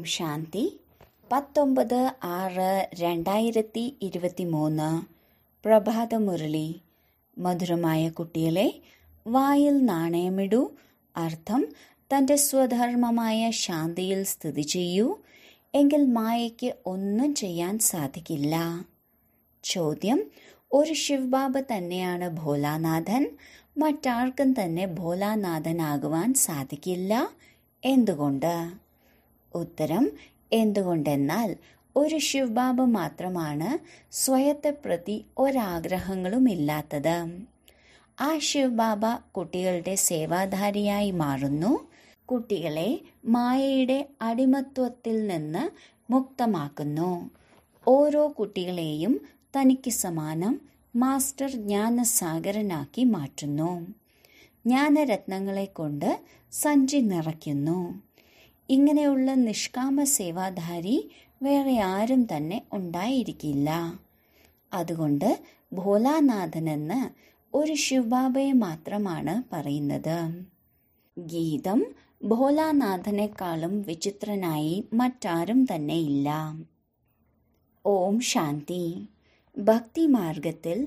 ഓം ശാന്തി പത്തൊമ്പത് ആറ് രണ്ടായിരത്തി ഇരുപത്തി മൂന്ന് പ്രഭാത മുരളി മധുരമായ കുട്ടികളെ വായിൽ നാണയമിടൂ അർത്ഥം തൻ്റെ സ്വധർമ്മമായ ശാന്തിയിൽ സ്ഥിതി ചെയ്യൂ എങ്കിൽ മായയ്ക്ക് ഒന്നും ചെയ്യാൻ സാധിക്കില്ല ചോദ്യം ഒരു ശിവബാബ തന്നെയാണ് ഭോലാനാഥൻ മറ്റാർക്കും തന്നെ ഭോലാനാഥനാകുവാൻ സാധിക്കില്ല എന്തുകൊണ്ട് ഉത്തരം എന്തുകൊണ്ടെന്നാൽ ഒരു ശിവബാബ മാത്രമാണ് സ്വയത്തെ പ്രതി ഒരാഗ്രഹങ്ങളും ആ ശിവബാബ കുട്ടികളുടെ സേവാധാരിയായി മാറുന്നു കുട്ടികളെ മായയുടെ അടിമത്വത്തിൽ നിന്ന് മുക്തമാക്കുന്നു ഓരോ കുട്ടികളെയും തനിക്ക് സമാനം മാസ്റ്റർ ജ്ഞാനസാഗരനാക്കി മാറ്റുന്നു ജ്ഞാനരത്നങ്ങളെ കൊണ്ട് സഞ്ചി നിറയ്ക്കുന്നു ഇങ്ങനെയുള്ള നിഷ്കാമ സേവാധാരി വേറെ ആരും തന്നെ ഉണ്ടായിരിക്കില്ല അതുകൊണ്ട് ഭോലാനാഥനെന്ന് ഒരു ശിവബാബയെ മാത്രമാണ് പറയുന്നത് ഗീതം ഭോലാനാഥനേക്കാളും വിചിത്രനായി മറ്റാരും തന്നെയില്ല ഓം ശാന്തി ഭക്തി മാർഗത്തിൽ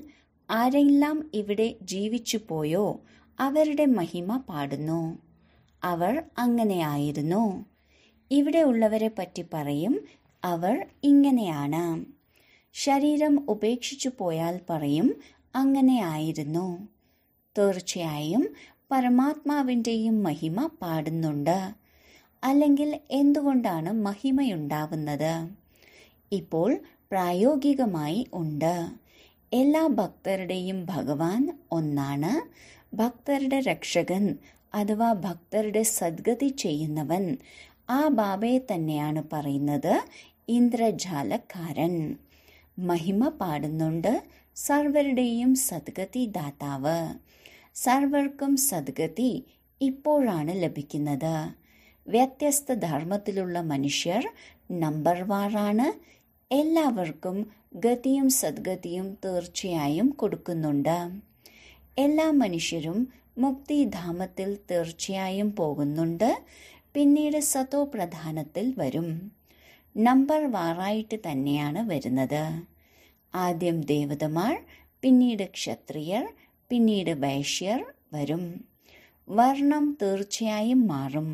ആരെല്ലാം ഇവിടെ ജീവിച്ചു പോയോ അവരുടെ മഹിമ പാടുന്നു അവർ അങ്ങനെയായിരുന്നു ഇവിടെ ഉള്ളവരെ പറ്റി പറയും അവർ ഇങ്ങനെയാണ് ശരീരം ഉപേക്ഷിച്ചു പോയാൽ പറയും അങ്ങനെയായിരുന്നു തീർച്ചയായും പരമാത്മാവിൻ്റെയും മഹിമ പാടുന്നുണ്ട് അല്ലെങ്കിൽ എന്തുകൊണ്ടാണ് മഹിമയുണ്ടാവുന്നത് ഇപ്പോൾ പ്രായോഗികമായി ഉണ്ട് എല്ലാ ഭക്തരുടെയും ഭഗവാൻ ഒന്നാണ് ഭക്തരുടെ രക്ഷകൻ അഥവാ ഭക്തരുടെ സദ്ഗതി ചെയ്യുന്നവൻ ആ ബാബയെ തന്നെയാണ് പറയുന്നത് ഇന്ദ്രജാലക്കാരൻ മഹിമ പാടുന്നുണ്ട് സർവരുടെയും സദ്ഗതി ദാതാവ് സർവർക്കും സദ്ഗതി ഇപ്പോഴാണ് ലഭിക്കുന്നത് വ്യത്യസ്ത ധർമ്മത്തിലുള്ള മനുഷ്യർ നമ്പർ വാറാണ് എല്ലാവർക്കും ഗതിയും സദ്ഗതിയും തീർച്ചയായും കൊടുക്കുന്നുണ്ട് എല്ലാ മനുഷ്യരും മുക്തിധാമത്തിൽ തീർച്ചയായും പോകുന്നുണ്ട് പിന്നീട് സതോ പ്രധാനത്തിൽ വരും നമ്പർ വാറായിട്ട് തന്നെയാണ് വരുന്നത് ആദ്യം ദേവതമാർ പിന്നീട് ക്ഷത്രിയർ പിന്നീട് വൈശ്യർ വരും വർണ്ണം തീർച്ചയായും മാറും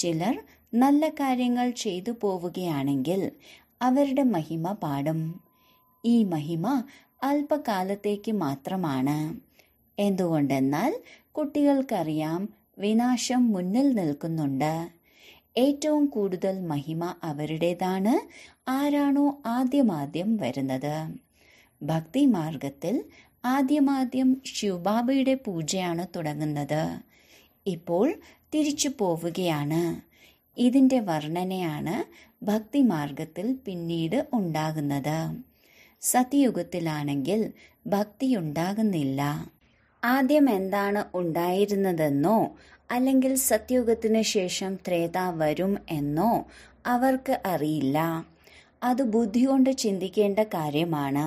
ചിലർ നല്ല കാര്യങ്ങൾ ചെയ്തു പോവുകയാണെങ്കിൽ അവരുടെ മഹിമ പാടും ഈ മഹിമ അല്പകാലത്തേക്ക് മാത്രമാണ് എന്തുകൊണ്ടെന്നാൽ കുട്ടികൾക്കറിയാം വിനാശം മുന്നിൽ നിൽക്കുന്നുണ്ട് ഏറ്റവും കൂടുതൽ മഹിമ അവരുടേതാണ് ആരാണോ ആദ്യമാദ്യം വരുന്നത് ഭക്തി മാർഗത്തിൽ ആദ്യമാദ്യം ശിവബാബയുടെ പൂജയാണ് തുടങ്ങുന്നത് ഇപ്പോൾ തിരിച്ചു പോവുകയാണ് ഇതിൻ്റെ വർണ്ണനയാണ് ഭക്തി മാർഗത്തിൽ പിന്നീട് ഉണ്ടാകുന്നത് സത്യയുഗത്തിലാണെങ്കിൽ ഭക്തി ഉണ്ടാകുന്നില്ല ആദ്യം എന്താണ് ഉണ്ടായിരുന്നതെന്നോ അല്ലെങ്കിൽ സത്യുഗത്തിനു ശേഷം ത്രേത വരും എന്നോ അവർക്ക് അറിയില്ല അത് കൊണ്ട് ചിന്തിക്കേണ്ട കാര്യമാണ്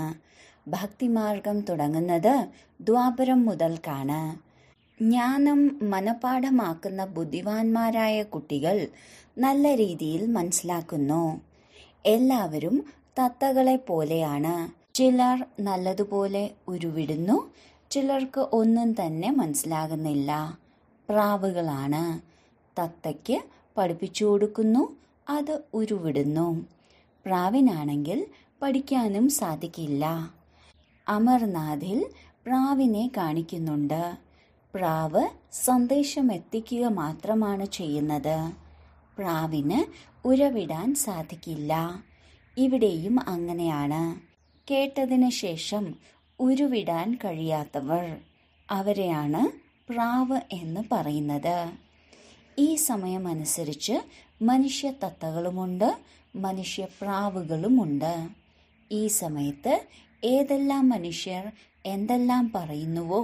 ഭക്തിമാർഗം തുടങ്ങുന്നത് ദ്വാപരം മുതൽക്കാണ് ജ്ഞാനം മനപാഠമാക്കുന്ന ബുദ്ധിവാന്മാരായ കുട്ടികൾ നല്ല രീതിയിൽ മനസ്സിലാക്കുന്നു എല്ലാവരും തത്തകളെ പോലെയാണ് ചിലർ നല്ലതുപോലെ ഉരുവിടുന്നു ചിലർക്ക് ഒന്നും തന്നെ മനസ്സിലാകുന്നില്ല പ്രാവുകളാണ് തത്തയ്ക്ക് പഠിപ്പിച്ചു കൊടുക്കുന്നു അത് ഉരുവിടുന്നു പ്രാവിനാണെങ്കിൽ പഠിക്കാനും സാധിക്കില്ല അമർനാഥിൽ പ്രാവിനെ കാണിക്കുന്നുണ്ട് പ്രാവ് സന്ദേശം എത്തിക്കുക മാത്രമാണ് ചെയ്യുന്നത് പ്രാവിന് ഉരവിടാൻ സാധിക്കില്ല ഇവിടെയും അങ്ങനെയാണ് കേട്ടതിന് ശേഷം ഉരുവിടാൻ കഴിയാത്തവർ അവരെയാണ് പ്രാവ് എന്ന് പറയുന്നത് ഈ സമയമനുസരിച്ച് മനുഷ്യ തത്തകളുമുണ്ട് മനുഷ്യ പ്രാവുകളുമുണ്ട് ഈ സമയത്ത് ഏതെല്ലാം മനുഷ്യർ എന്തെല്ലാം പറയുന്നുവോ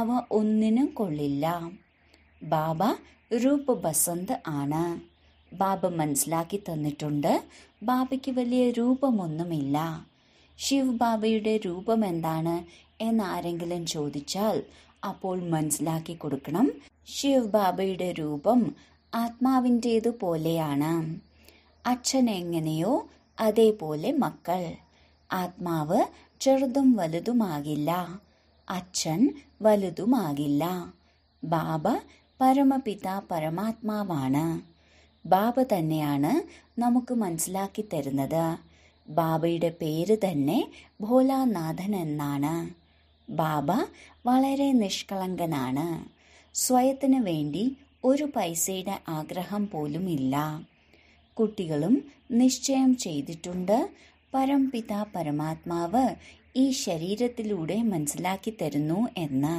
അവ ഒന്നിനും കൊള്ളില്ല ബാബ രൂപ ബസന്ത് ആണ് ബാബ മനസ്സിലാക്കി തന്നിട്ടുണ്ട് ബാബയ്ക്ക് വലിയ രൂപമൊന്നുമില്ല ശിവ് ബാബയുടെ എന്ന് എന്നാരെങ്കിലും ചോദിച്ചാൽ അപ്പോൾ മനസ്സിലാക്കി കൊടുക്കണം ശിവ് ബാബയുടെ രൂപം പോലെയാണ് അച്ഛൻ എങ്ങനെയോ അതേപോലെ മക്കൾ ആത്മാവ് ചെറുതും വലുതുമാകില്ല അച്ഛൻ വലുതുമാകില്ല ബാബ പരമപിത പരമാത്മാവാണ് ബാബ തന്നെയാണ് നമുക്ക് മനസ്സിലാക്കി തരുന്നത് ബാബയുടെ പേര് തന്നെ ഭോലാനാഥൻ എന്നാണ് ബാബ വളരെ നിഷ്കളങ്കനാണ് സ്വയത്തിന് വേണ്ടി ഒരു പൈസയുടെ ആഗ്രഹം പോലും ഇല്ല കുട്ടികളും നിശ്ചയം ചെയ്തിട്ടുണ്ട് പരംപിത പരമാത്മാവ് ഈ ശരീരത്തിലൂടെ മനസ്സിലാക്കി തരുന്നു എന്ന്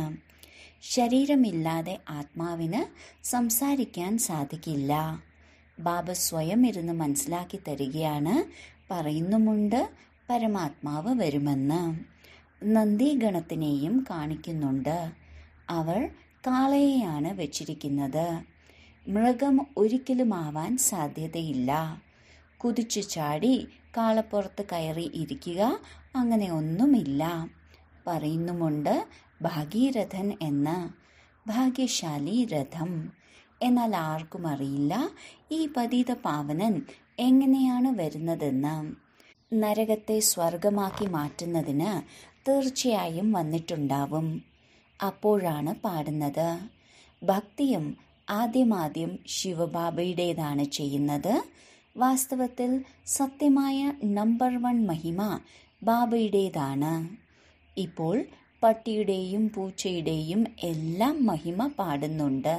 ശരീരമില്ലാതെ ആത്മാവിന് സംസാരിക്കാൻ സാധിക്കില്ല ബാബ സ്വയം ഇരുന്ന് മനസ്സിലാക്കി തരികയാണ് പറയുന്നുമുണ്ട് പരമാത്മാവ് വരുമെന്ന് നന്ദിഗണത്തിനെയും കാണിക്കുന്നുണ്ട് അവൾ കാളയെയാണ് വെച്ചിരിക്കുന്നത് മൃഗം ആവാൻ സാധ്യതയില്ല കുതിച്ചു ചാടി കാളപ്പുറത്ത് കയറി ഇരിക്കുക അങ്ങനെ ഒന്നുമില്ല പറയുന്നുമുണ്ട് ഭാഗീരഥൻ എന്ന് ഭാഗ്യശാലി രഥം എന്നാൽ ആർക്കും അറിയില്ല ഈ പതീത പാവനൻ എങ്ങനെയാണ് വരുന്നതെന്ന് നരകത്തെ സ്വർഗമാക്കി മാറ്റുന്നതിന് തീർച്ചയായും വന്നിട്ടുണ്ടാവും അപ്പോഴാണ് പാടുന്നത് ഭക്തിയും ആദ്യമാദ്യം ശിവബാബയുടേതാണ് ചെയ്യുന്നത് വാസ്തവത്തിൽ സത്യമായ നമ്പർ വൺ മഹിമ ബാബയുടേതാണ് ഇപ്പോൾ പട്ടിയുടെയും പൂച്ചയുടെയും എല്ലാം മഹിമ പാടുന്നുണ്ട്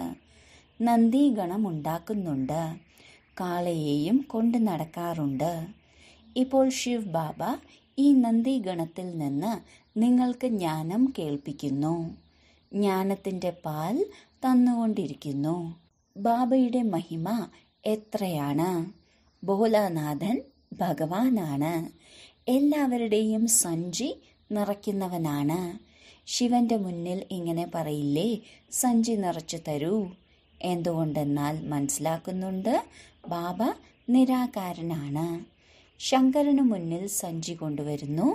നന്ദിഗണമുണ്ടാക്കുന്നുണ്ട് കാളയെയും കൊണ്ട് നടക്കാറുണ്ട് ഇപ്പോൾ ശിവ് ബാബ ഈ നന്ദിഗണത്തിൽ നിന്ന് നിങ്ങൾക്ക് ജ്ഞാനം കേൾപ്പിക്കുന്നു ജ്ഞാനത്തിൻ്റെ പാൽ തന്നുകൊണ്ടിരിക്കുന്നു ബാബയുടെ മഹിമ എത്രയാണ് ഭോലാനാഥൻ ഭഗവാനാണ് എല്ലാവരുടെയും സഞ്ചി നിറയ്ക്കുന്നവനാണ് ശിവന്റെ മുന്നിൽ ഇങ്ങനെ പറയില്ലേ സഞ്ചി നിറച്ചു തരൂ എന്തുകൊണ്ടെന്നാൽ മനസ്സിലാക്കുന്നുണ്ട് ബാബ നിരാകാരനാണ് ശങ്കരന് മുന്നിൽ സഞ്ചി കൊണ്ടുവരുന്നു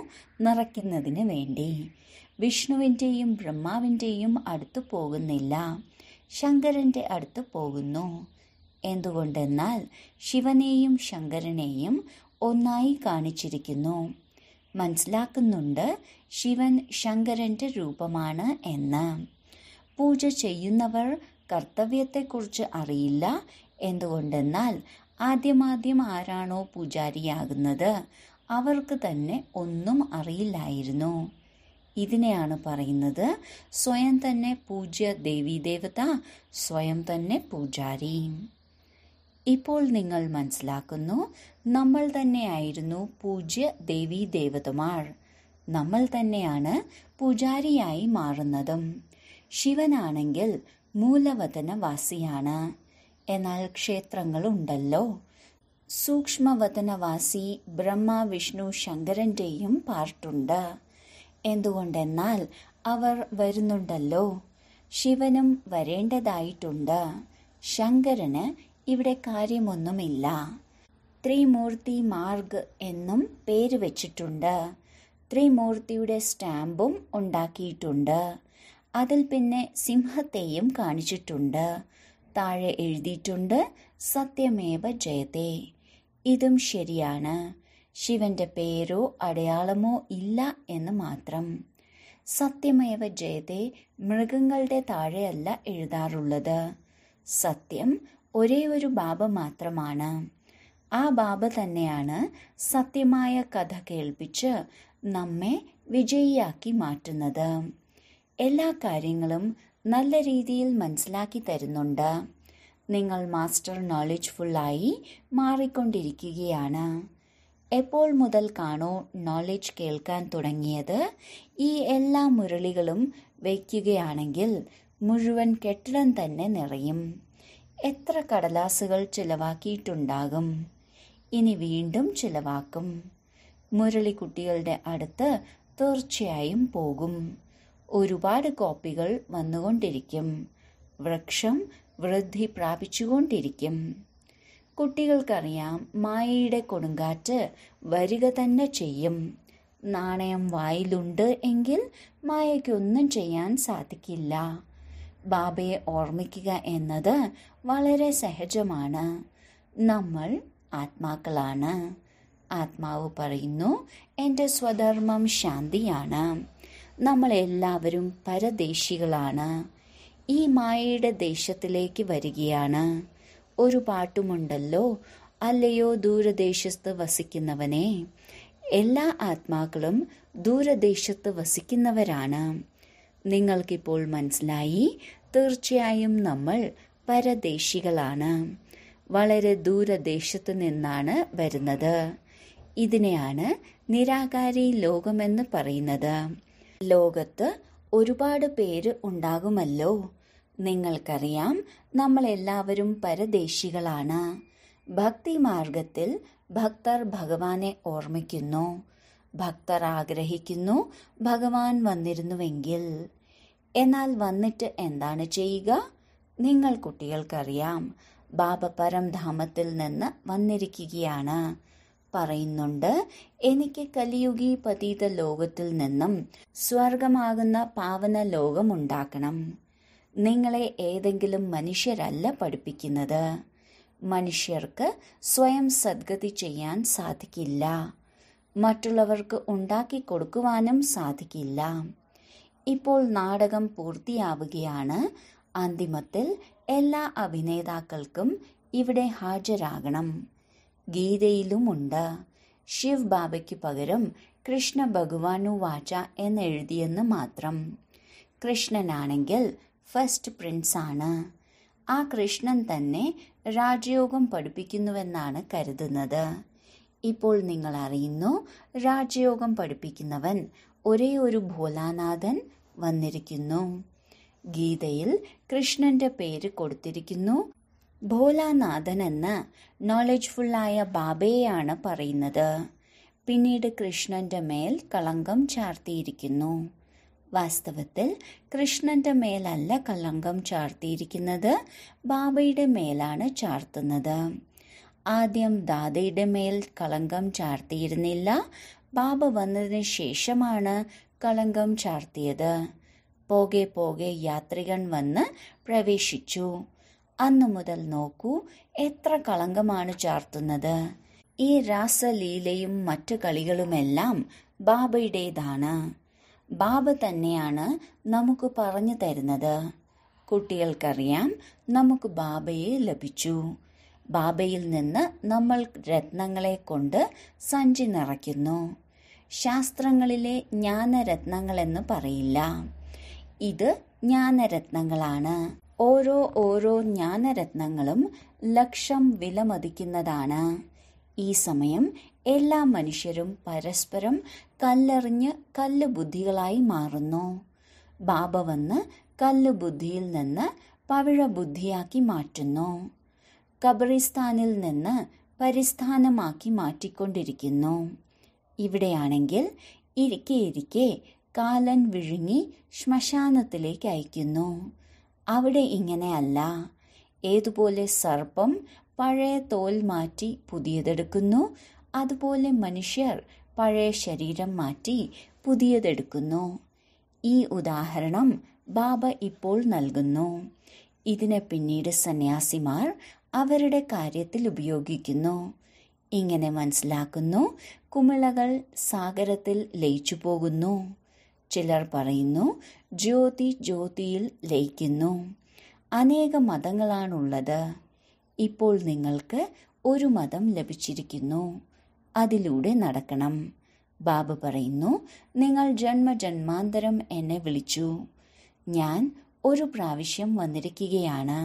നിറയ്ക്കുന്നതിന് വേണ്ടി വിഷ്ണുവിൻ്റെയും ബ്രഹ്മാവിൻ്റെയും അടുത്ത് പോകുന്നില്ല ശങ്കരൻ്റെ അടുത്ത് പോകുന്നു എന്തുകൊണ്ടെന്നാൽ ശിവനെയും ശങ്കരനെയും ഒന്നായി കാണിച്ചിരിക്കുന്നു മനസ്സിലാക്കുന്നുണ്ട് ശിവൻ ശങ്കരൻ്റെ രൂപമാണ് എന്ന് പൂജ ചെയ്യുന്നവർ കർത്തവ്യത്തെക്കുറിച്ച് അറിയില്ല എന്തുകൊണ്ടെന്നാൽ ആദ്യമാദ്യം ആരാണോ പൂജാരിയാകുന്നത് അവർക്ക് തന്നെ ഒന്നും അറിയില്ലായിരുന്നു ഇതിനെയാണ് പറയുന്നത് സ്വയം തന്നെ പൂജ്യ ദേവി ദേവത സ്വയം തന്നെ പൂജാരി ഇപ്പോൾ നിങ്ങൾ മനസ്സിലാക്കുന്നു നമ്മൾ തന്നെയായിരുന്നു പൂജ്യ ദേവി ദേവതമാർ നമ്മൾ തന്നെയാണ് പൂജാരിയായി മാറുന്നതും ശിവനാണെങ്കിൽ മൂലവതനവാസിയാണ് എന്നാൽ ക്ഷേത്രങ്ങളുണ്ടല്ലോ സൂക്ഷ്മവതനവാസി ബ്രഹ്മ വിഷ്ണു ശങ്കരന്റെയും പാർട്ടുണ്ട് എന്തുകൊണ്ടെന്നാൽ അവർ വരുന്നുണ്ടല്ലോ ശിവനും വരേണ്ടതായിട്ടുണ്ട് ശങ്കരന് ഇവിടെ കാര്യമൊന്നുമില്ല ത്രിമൂർത്തി മാർഗ് എന്നും പേര് വെച്ചിട്ടുണ്ട് ത്രിമൂർത്തിയുടെ സ്റ്റാമ്പും ഉണ്ടാക്കിയിട്ടുണ്ട് അതിൽ പിന്നെ സിംഹത്തെയും കാണിച്ചിട്ടുണ്ട് താഴെ എഴുതിയിട്ടുണ്ട് സത്യമേവ ജയത്തെ ഇതും ശരിയാണ് ശിവന്റെ പേരോ അടയാളമോ ഇല്ല എന്ന് മാത്രം സത്യമേവ ജയത്തെ മൃഗങ്ങളുടെ താഴെയല്ല എഴുതാറുള്ളത് സത്യം ഒരേ ഒരു ബാബ മാത്രമാണ് ആ ബാബ തന്നെയാണ് സത്യമായ കഥ കേൾപ്പിച്ച് നമ്മെ വിജയിയാക്കി മാറ്റുന്നത് എല്ലാ കാര്യങ്ങളും നല്ല രീതിയിൽ മനസ്സിലാക്കി തരുന്നുണ്ട് നിങ്ങൾ മാസ്റ്റർ ഫുള്ളായി മാറിക്കൊണ്ടിരിക്കുകയാണ് എപ്പോൾ മുതൽ കാണോ നോളജ് കേൾക്കാൻ തുടങ്ങിയത് ഈ എല്ലാ മുരളികളും വയ്ക്കുകയാണെങ്കിൽ മുഴുവൻ കെട്ടിടം തന്നെ നിറയും എത്ര കടലാസുകൾ ചിലവാക്കിയിട്ടുണ്ടാകും ഇനി വീണ്ടും ചിലവാക്കും മുരളിക്കുട്ടികളുടെ അടുത്ത് തീർച്ചയായും പോകും ഒരുപാട് കോപ്പികൾ വന്നുകൊണ്ടിരിക്കും വൃക്ഷം വൃദ്ധി പ്രാപിച്ചുകൊണ്ടിരിക്കും കുട്ടികൾക്കറിയാം മായയുടെ കൊടുങ്കാറ്റ് വരിക തന്നെ ചെയ്യും നാണയം വായിലുണ്ട് എങ്കിൽ മായയ്ക്കൊന്നും ചെയ്യാൻ സാധിക്കില്ല ബാബയെ ഓർമ്മിക്കുക എന്നത് വളരെ സഹജമാണ് നമ്മൾ ആത്മാക്കളാണ് ആത്മാവ് പറയുന്നു എൻ്റെ സ്വധർമ്മം ശാന്തിയാണ് നമ്മളെല്ലാവരും പരദേശികളാണ് ഈ മായയുടെ ദേശത്തിലേക്ക് വരികയാണ് ഒരു പാട്ടുമുണ്ടല്ലോ അല്ലയോ ദൂരദേശത്ത് വസിക്കുന്നവനെ എല്ലാ ആത്മാക്കളും ദൂരദേശത്ത് വസിക്കുന്നവരാണ് നിങ്ങൾക്കിപ്പോൾ മനസ്സിലായി തീർച്ചയായും നമ്മൾ പരദേശികളാണ് വളരെ ദൂരദേശത്ത് നിന്നാണ് വരുന്നത് ഇതിനെയാണ് നിരാകാരി ലോകമെന്ന് പറയുന്നത് ലോകത്ത് ഒരുപാട് പേര് ഉണ്ടാകുമല്ലോ നിങ്ങൾക്കറിയാം നമ്മൾ എല്ലാവരും പരദേശികളാണ് ഭക്തി മാർഗത്തിൽ ഭക്തർ ഭഗവാനെ ഓർമ്മിക്കുന്നു ഭക്തർ ആഗ്രഹിക്കുന്നു ഭഗവാൻ വന്നിരുന്നുവെങ്കിൽ എന്നാൽ വന്നിട്ട് എന്താണ് ചെയ്യുക നിങ്ങൾ കുട്ടികൾക്കറിയാം ബാബ ധാമത്തിൽ നിന്ന് വന്നിരിക്കുകയാണ് പറയുന്നുണ്ട് എനിക്ക് കലിയുഗി പതീത ലോകത്തിൽ നിന്നും സ്വർഗമാകുന്ന പാവന ലോകമുണ്ടാക്കണം നിങ്ങളെ ഏതെങ്കിലും മനുഷ്യരല്ല പഠിപ്പിക്കുന്നത് മനുഷ്യർക്ക് സ്വയം സദ്ഗതി ചെയ്യാൻ സാധിക്കില്ല മറ്റുള്ളവർക്ക് ഉണ്ടാക്കി കൊടുക്കുവാനും സാധിക്കില്ല ഇപ്പോൾ നാടകം പൂർത്തിയാവുകയാണ് അന്തിമത്തിൽ എല്ലാ അഭിനേതാക്കൾക്കും ഇവിടെ ഹാജരാകണം ഗീതയിലുമുണ്ട് ശിവ് ബാബയ്ക്ക് പകരം കൃഷ്ണ ഭഗവാനു വാച എന്നെഴുതിയെന്ന് മാത്രം കൃഷ്ണനാണെങ്കിൽ ഫസ്റ്റ് പ്രിൻസ് ആണ് ആ കൃഷ്ണൻ തന്നെ രാജയോഗം പഠിപ്പിക്കുന്നുവെന്നാണ് കരുതുന്നത് ഇപ്പോൾ നിങ്ങൾ അറിയുന്നു രാജയോഗം പഠിപ്പിക്കുന്നവൻ ഒരേ ഒരു ഭോലാനാഥൻ വന്നിരിക്കുന്നു ഗീതയിൽ കൃഷ്ണന്റെ പേര് കൊടുത്തിരിക്കുന്നു ഭോലാനാഥനെന്ന് എന്ന് നോളജ്ഫുള്ളായ ബാബയെയാണ് പറയുന്നത് പിന്നീട് കൃഷ്ണന്റെ മേൽ കളങ്കം ചാർത്തിയിരിക്കുന്നു വാസ്തവത്തിൽ കൃഷ്ണന്റെ മേലല്ല കളങ്കം ചാർത്തിയിരിക്കുന്നത് ബാബയുടെ മേലാണ് ചാർത്തുന്നത് ആദ്യം ദാദയുടെ മേൽ കളങ്കം ചാർത്തിയിരുന്നില്ല ബാബ വന്നതിന് ശേഷമാണ് കളങ്കം ചാർത്തിയത് പോകെ പോകെ യാത്രികൻ വന്ന് പ്രവേശിച്ചു അന്നു മുതൽ നോക്കൂ എത്ര കളങ്കമാണ് ചാർത്തുന്നത് ഈ രാസലീലയും മറ്റു കളികളുമെല്ലാം ബാബയുടേതാണ് ബാബ തന്നെയാണ് നമുക്ക് പറഞ്ഞു തരുന്നത് കുട്ടികൾക്കറിയാം നമുക്ക് ബാബയെ ലഭിച്ചു ബാബയിൽ നിന്ന് നമ്മൾ രത്നങ്ങളെ കൊണ്ട് സഞ്ചി നിറയ്ക്കുന്നു ശാസ്ത്രങ്ങളിലെ ജ്ഞാനരത്നങ്ങളെന്ന് പറയില്ല ഇത് ജ്ഞാനരത്നങ്ങളാണ് ഓരോ ഓരോ ജ്ഞാനരത്നങ്ങളും ലക്ഷം വിലമതിക്കുന്നതാണ് ഈ സമയം എല്ലാ മനുഷ്യരും പരസ്പരം കല്ലെറിഞ്ഞ് കല്ല് ബുദ്ധികളായി മാറുന്നു ബാബ വന്ന് കല്ല് ബുദ്ധിയിൽ നിന്ന് പവിഴ ബുദ്ധിയാക്കി മാറ്റുന്നു കബറിസ്ഥാനിൽ നിന്ന് പരിസ്ഥാനമാക്കി മാറ്റിക്കൊണ്ടിരിക്കുന്നു ഇവിടെയാണെങ്കിൽ ഇരിക്കെ ഇരിക്കെ കാലൻ വിഴുങ്ങി ശ്മശാനത്തിലേക്ക് അയക്കുന്നു അവിടെ ഇങ്ങനെയല്ല ഏതുപോലെ സർപ്പം പഴയ തോൽ മാറ്റി പുതിയതെടുക്കുന്നു അതുപോലെ മനുഷ്യർ പഴയ ശരീരം മാറ്റി പുതിയതെടുക്കുന്നു ഈ ഉദാഹരണം ബാബ ഇപ്പോൾ നൽകുന്നു ഇതിനെ പിന്നീട് സന്യാസിമാർ അവരുടെ കാര്യത്തിൽ ഉപയോഗിക്കുന്നു ഇങ്ങനെ മനസ്സിലാക്കുന്നു കുമിളകൾ സാഗരത്തിൽ ലയിച്ചു പോകുന്നു ചിലർ പറയുന്നു ജ്യോതി ജ്യോതിയിൽ ലയിക്കുന്നു അനേക മതങ്ങളാണുള്ളത് ഇപ്പോൾ നിങ്ങൾക്ക് ഒരു മതം ലഭിച്ചിരിക്കുന്നു അതിലൂടെ നടക്കണം ബാബു പറയുന്നു നിങ്ങൾ ജന്മജന്മാന്തരം എന്നെ വിളിച്ചു ഞാൻ ഒരു പ്രാവശ്യം വന്നിരിക്കുകയാണ്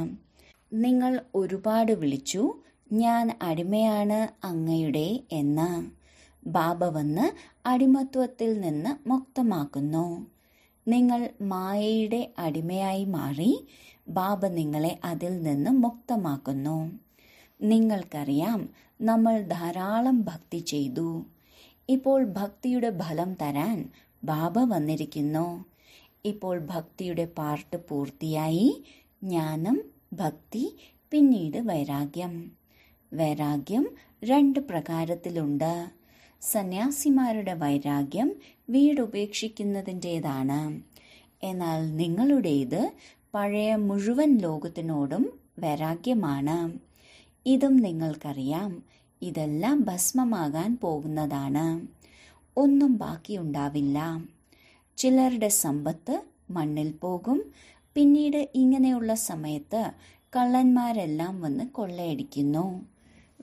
നിങ്ങൾ ഒരുപാട് വിളിച്ചു ഞാൻ അടിമയാണ് അങ്ങയുടെ എന്ന് ബാബ വന്ന് അടിമത്വത്തിൽ നിന്ന് മുക്തമാക്കുന്നു നിങ്ങൾ മായയുടെ അടിമയായി മാറി ബാബ നിങ്ങളെ അതിൽ നിന്ന് മുക്തമാക്കുന്നു നിങ്ങൾക്കറിയാം നമ്മൾ ധാരാളം ഭക്തി ചെയ്തു ഇപ്പോൾ ഭക്തിയുടെ ഫലം തരാൻ ബാബ വന്നിരിക്കുന്നു ഇപ്പോൾ ഭക്തിയുടെ പാർട്ട് പൂർത്തിയായി ജ്ഞാനം ഭക്തി പിന്നീട് വൈരാഗ്യം വൈരാഗ്യം രണ്ട് പ്രകാരത്തിലുണ്ട് സന്യാസിമാരുടെ വൈരാഗ്യം വീടുപേക്ഷിക്കുന്നതിൻ്റെതാണ് എന്നാൽ നിങ്ങളുടേത് പഴയ മുഴുവൻ ലോകത്തിനോടും വൈരാഗ്യമാണ് ഇതും നിങ്ങൾക്കറിയാം ഇതെല്ലാം ഭസ്മമാകാൻ പോകുന്നതാണ് ഒന്നും ബാക്കിയുണ്ടാവില്ല ചിലരുടെ സമ്പത്ത് മണ്ണിൽ പോകും പിന്നീട് ഇങ്ങനെയുള്ള സമയത്ത് കള്ളന്മാരെല്ലാം വന്ന് കൊള്ളയടിക്കുന്നു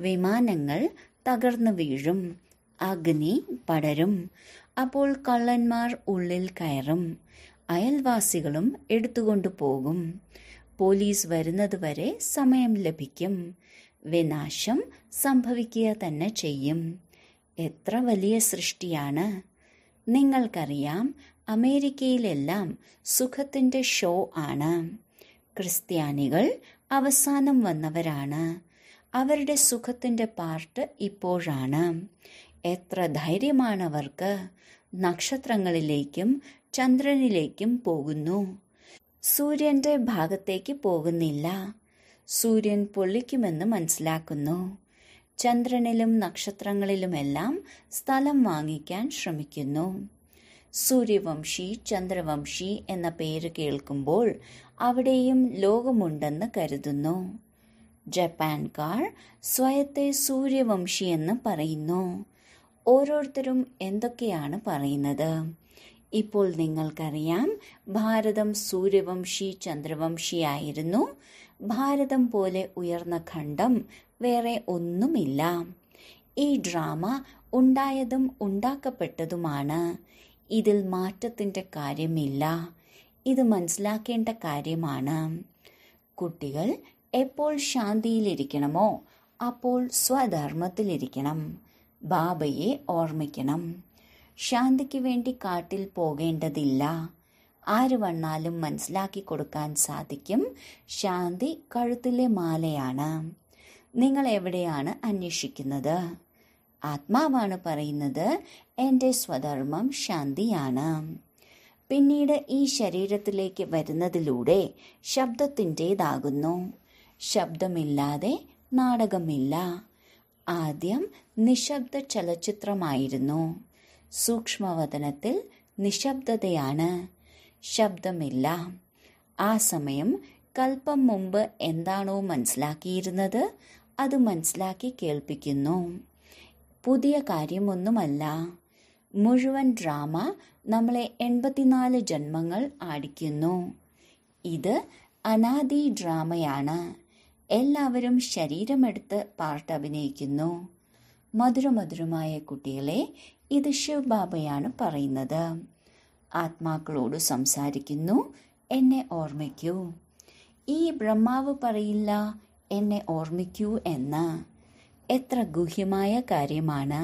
വിമാനങ്ങൾ തകർന്നു വീഴും അഗ്നി പടരും അപ്പോൾ കള്ളന്മാർ ഉള്ളിൽ കയറും അയൽവാസികളും എടുത്തുകൊണ്ടു പോകും പോലീസ് വരുന്നതുവരെ സമയം ലഭിക്കും വിനാശം സംഭവിക്കുക തന്നെ ചെയ്യും എത്ര വലിയ സൃഷ്ടിയാണ് നിങ്ങൾക്കറിയാം അമേരിക്കയിലെല്ലാം സുഖത്തിൻ്റെ ഷോ ആണ് ക്രിസ്ത്യാനികൾ അവസാനം വന്നവരാണ് അവരുടെ സുഖത്തിൻ്റെ പാർട്ട് ഇപ്പോഴാണ് എത്ര ധൈര്യമാണവർക്ക് നക്ഷത്രങ്ങളിലേക്കും ചന്ദ്രനിലേക്കും പോകുന്നു സൂര്യന്റെ ഭാഗത്തേക്ക് പോകുന്നില്ല സൂര്യൻ പൊള്ളിക്കുമെന്ന് മനസ്സിലാക്കുന്നു ചന്ദ്രനിലും നക്ഷത്രങ്ങളിലുമെല്ലാം സ്ഥലം വാങ്ങിക്കാൻ ശ്രമിക്കുന്നു സൂര്യവംശി ചന്ദ്രവംശി എന്ന പേര് കേൾക്കുമ്പോൾ അവിടെയും ലോകമുണ്ടെന്ന് കരുതുന്നു ജപ്പാൻകാർ സ്വയത്തെ സൂര്യവംശി എന്ന് പറയുന്നു ഓരോരുത്തരും എന്തൊക്കെയാണ് പറയുന്നത് ഇപ്പോൾ നിങ്ങൾക്കറിയാം ഭാരതം സൂര്യവംശി ചന്ദ്രവംശിയായിരുന്നു ഭാരതം പോലെ ഉയർന്ന ഖണ്ഡം വേറെ ഒന്നുമില്ല ഈ ഡ്രാമ ഉണ്ടായതും ഉണ്ടാക്കപ്പെട്ടതുമാണ് ഇതിൽ മാറ്റത്തിൻ്റെ കാര്യമില്ല ഇത് മനസ്സിലാക്കേണ്ട കാര്യമാണ് കുട്ടികൾ എപ്പോൾ ശാന്തിയിലിരിക്കണമോ അപ്പോൾ സ്വധർമ്മത്തിലിരിക്കണം ബാബയെ ഓർമ്മിക്കണം ശാന്തിക്ക് വേണ്ടി കാട്ടിൽ പോകേണ്ടതില്ല ആര് വന്നാലും മനസ്സിലാക്കി കൊടുക്കാൻ സാധിക്കും ശാന്തി കഴുത്തിലെ മാലയാണ് നിങ്ങൾ എവിടെയാണ് അന്വേഷിക്കുന്നത് ആത്മാവാണ് പറയുന്നത് എൻ്റെ സ്വധർമ്മം ശാന്തിയാണ് പിന്നീട് ഈ ശരീരത്തിലേക്ക് വരുന്നതിലൂടെ ശബ്ദത്തിൻ്റെതാകുന്നു ശബ്ദമില്ലാതെ നാടകമില്ല ആദ്യം നിശബ്ദ ചലച്ചിത്രമായിരുന്നു സൂക്ഷ്മവദനത്തിൽ നിശബ്ദതയാണ് ശബ്ദമില്ല ആ സമയം കൽപ്പം മുമ്പ് എന്താണോ മനസ്സിലാക്കിയിരുന്നത് അത് മനസ്സിലാക്കി കേൾപ്പിക്കുന്നു പുതിയ കാര്യമൊന്നുമല്ല മുഴുവൻ ഡ്രാമ നമ്മളെ എൺപത്തിനാല് ജന്മങ്ങൾ ആടിക്കുന്നു ഇത് അനാദി ഡ്രാമയാണ് എല്ലാവരും ശരീരമെടുത്ത് പാർട്ട് അഭിനയിക്കുന്നു മധുരമധുരമായ കുട്ടികളെ ഇത് ശിവ് ബാബയാണ് പറയുന്നത് ആത്മാക്കളോട് സംസാരിക്കുന്നു എന്നെ ഓർമ്മിക്കൂ ഈ ബ്രഹ്മാവ് പറയില്ല എന്നെ ഓർമ്മിക്കൂ എന്ന് എത്ര ഗുഹ്യമായ കാര്യമാണ്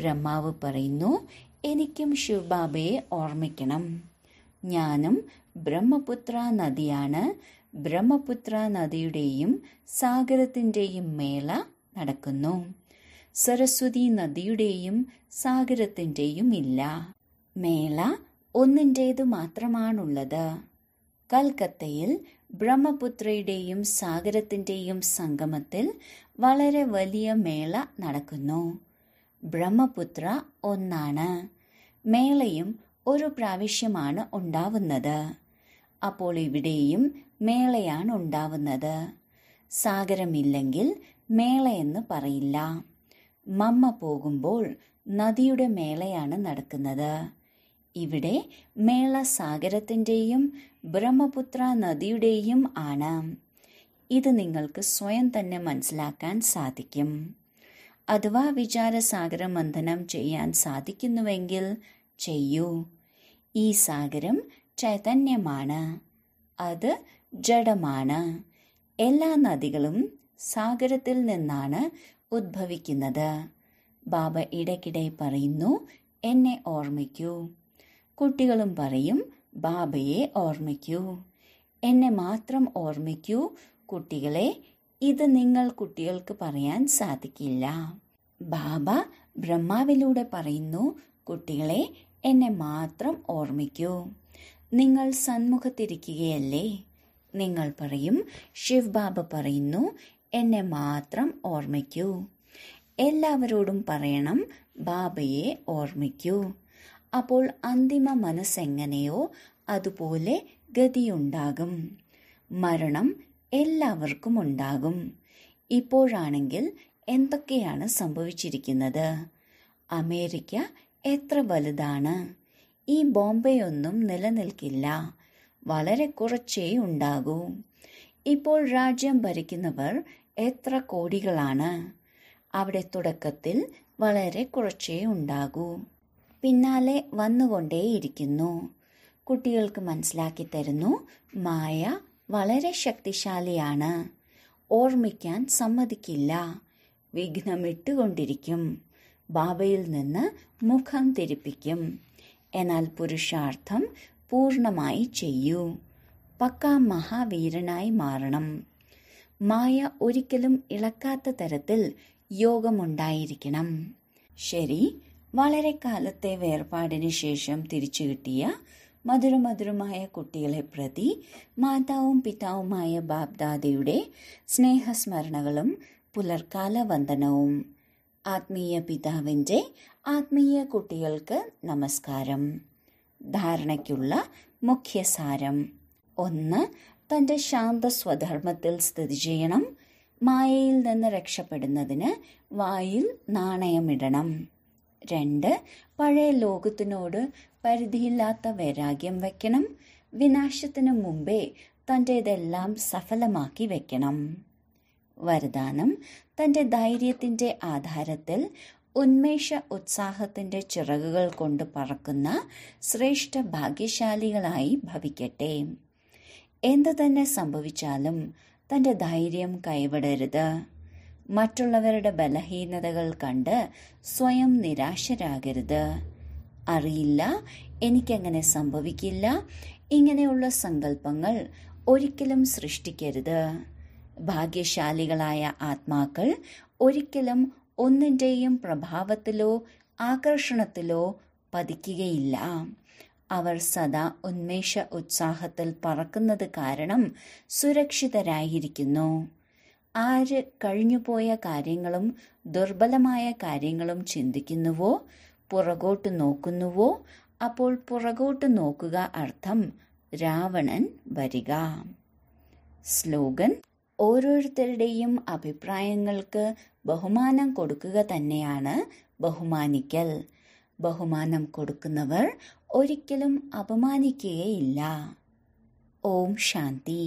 ബ്രഹ്മാവ് പറയുന്നു എനിക്കും ശിവബാബയെ ഓർമ്മിക്കണം ഞാനും ബ്രഹ്മപുത്ര നദിയാണ് ബ്രഹ്മപുത്ര നദിയുടെയും സാഗരത്തിൻ്റെയും മേള നടക്കുന്നു സരസ്വതി നദിയുടെയും സാഗരത്തിൻ്റെയും ഇല്ല മേള ഒന്നിൻ്റേത് മാത്രമാണുള്ളത് കൽക്കത്തയിൽ ബ്രഹ്മപുത്രയുടെയും സാഗരത്തിൻ്റെയും സംഗമത്തിൽ വളരെ വലിയ മേള നടക്കുന്നു ബ്രഹ്മപുത്ര ഒന്നാണ് മേളയും ഒരു പ്രാവശ്യമാണ് ഉണ്ടാവുന്നത് അപ്പോൾ ഇവിടെയും മേളയാണ് ഉണ്ടാവുന്നത് സാഗരമില്ലെങ്കിൽ മേളയെന്ന് പറയില്ല മമ്മ പോകുമ്പോൾ നദിയുടെ മേളയാണ് നടക്കുന്നത് ഇവിടെ മേള സാഗരത്തിൻ്റെയും ബ്രഹ്മപുത്ര നദിയുടെയും ആണ് ഇത് നിങ്ങൾക്ക് സ്വയം തന്നെ മനസ്സിലാക്കാൻ സാധിക്കും അഥവാ വിചാരസാഗരം മന്ഥനം ചെയ്യാൻ സാധിക്കുന്നുവെങ്കിൽ ചെയ്യൂ ഈ സാഗരം ചൈതന്യമാണ് അത് ജഡമാണ് എല്ലാ നദികളും സാഗരത്തിൽ നിന്നാണ് ഉദ്ഭവിക്കുന്നത് ബാബ ഇടയ്ക്കിടെ പറയുന്നു എന്നെ ഓർമ്മിക്കൂ കുട്ടികളും പറയും ബാബയെ ഓർമ്മിക്കൂ എന്നെ മാത്രം ഓർമ്മിക്കൂ കുട്ടികളെ ഇത് നിങ്ങൾ കുട്ടികൾക്ക് പറയാൻ സാധിക്കില്ല ബാബ ബ്രഹ്മാവിലൂടെ പറയുന്നു കുട്ടികളെ എന്നെ മാത്രം ഓർമ്മിക്കൂ നിങ്ങൾ സന്മുഖത്തിരിക്കുകയല്ലേ നിങ്ങൾ പറയും ശിവ് ബാബ പറയുന്നു എന്നെ മാത്രം ഓർമ്മിക്കൂ എല്ലാവരോടും പറയണം ബാബയെ ഓർമ്മിക്കൂ അപ്പോൾ അന്തിമ മനസ്സെങ്ങനെയോ അതുപോലെ ഗതിയുണ്ടാകും മരണം എല്ലാവർക്കും ഉണ്ടാകും ഇപ്പോഴാണെങ്കിൽ എന്തൊക്കെയാണ് സംഭവിച്ചിരിക്കുന്നത് അമേരിക്ക എത്ര വലുതാണ് ഈ ബോംബെയൊന്നും നിലനിൽക്കില്ല വളരെ കുറച്ചേ ഉണ്ടാകൂ ഇപ്പോൾ രാജ്യം ഭരിക്കുന്നവർ എത്ര കോടികളാണ് അവിടെ തുടക്കത്തിൽ വളരെ കുറച്ചേ ഉണ്ടാകൂ പിന്നാലെ വന്നുകൊണ്ടേയിരിക്കുന്നു കുട്ടികൾക്ക് മനസ്സിലാക്കി തരുന്നു മായ വളരെ ശക്തിശാലിയാണ് ഓർമ്മിക്കാൻ സമ്മതിക്കില്ല വിഘ്നമിട്ടുകൊണ്ടിരിക്കും ബാബയിൽ നിന്ന് മുഖം തിരിപ്പിക്കും എന്നാൽ പുരുഷാർത്ഥം പൂർണമായി ചെയ്യൂ പക്ക മഹാവീരനായി മാറണം മായ ഒരിക്കലും ഇളക്കാത്ത തരത്തിൽ യോഗമുണ്ടായിരിക്കണം ശരി വളരെ കാലത്തെ വേർപാടിന് ശേഷം തിരിച്ചു കിട്ടിയ മധുരമധുരമായ കുട്ടികളെ പ്രതി മാതാവും പിതാവുമായ ബാബ്ദാദയുടെ സ്നേഹസ്മരണകളും പുലർക്കാല വന്ദനവും ആത്മീയ പിതാവിൻ്റെ ആത്മീയ കുട്ടികൾക്ക് നമസ്കാരം ധാരണയ്ക്കുള്ള മുഖ്യസാരം ഒന്ന് തൻ്റെ ശാന്ത സ്വധർമ്മത്തിൽ സ്ഥിതി ചെയ്യണം മായയിൽ നിന്ന് രക്ഷപ്പെടുന്നതിന് വായിൽ നാണയമിടണം രണ്ട് പഴയ ലോകത്തിനോട് പരിധിയില്ലാത്ത വൈരാഗ്യം വയ്ക്കണം വിനാശത്തിന് മുമ്പേ ഇതെല്ലാം സഫലമാക്കി വയ്ക്കണം വരദാനം തൻ്റെ ധൈര്യത്തിൻ്റെ ആധാരത്തിൽ ഉന്മേഷ ഉത്സാഹത്തിന്റെ ചിറകുകൾ കൊണ്ട് പറക്കുന്ന ശ്രേഷ്ഠ ഭാഗ്യശാലികളായി ഭവിക്കട്ടെ എന്തു തന്നെ സംഭവിച്ചാലും തന്റെ ധൈര്യം കൈവിടരുത് മറ്റുള്ളവരുടെ ബലഹീനതകൾ കണ്ട് സ്വയം നിരാശരാകരുത് അറിയില്ല എനിക്കങ്ങനെ സംഭവിക്കില്ല ഇങ്ങനെയുള്ള സങ്കല്പങ്ങൾ ഒരിക്കലും സൃഷ്ടിക്കരുത് ഭാഗ്യശാലികളായ ആത്മാക്കൾ ഒരിക്കലും ഒന്നിൻ്റെയും പ്രഭാവത്തിലോ ആകർഷണത്തിലോ പതിക്കുകയില്ല അവർ സദാ ഉന്മേഷ ഉത്സാഹത്തിൽ പറക്കുന്നത് കാരണം സുരക്ഷിതരായിരിക്കുന്നു ആര് കഴിഞ്ഞുപോയ കാര്യങ്ങളും ദുർബലമായ കാര്യങ്ങളും ചിന്തിക്കുന്നുവോ പുറകോട്ട് നോക്കുന്നുവോ അപ്പോൾ പുറകോട്ട് നോക്കുക അർത്ഥം രാവണൻ വരിക സ്ലോഗൻ ഓരോരുത്തരുടെയും അഭിപ്രായങ്ങൾക്ക് ബഹുമാനം കൊടുക്കുക തന്നെയാണ് ബഹുമാനിക്കൽ ബഹുമാനം കൊടുക്കുന്നവർ ഒരിക്കലും അപമാനിക്കുകയില്ല ഓം ശാന്തി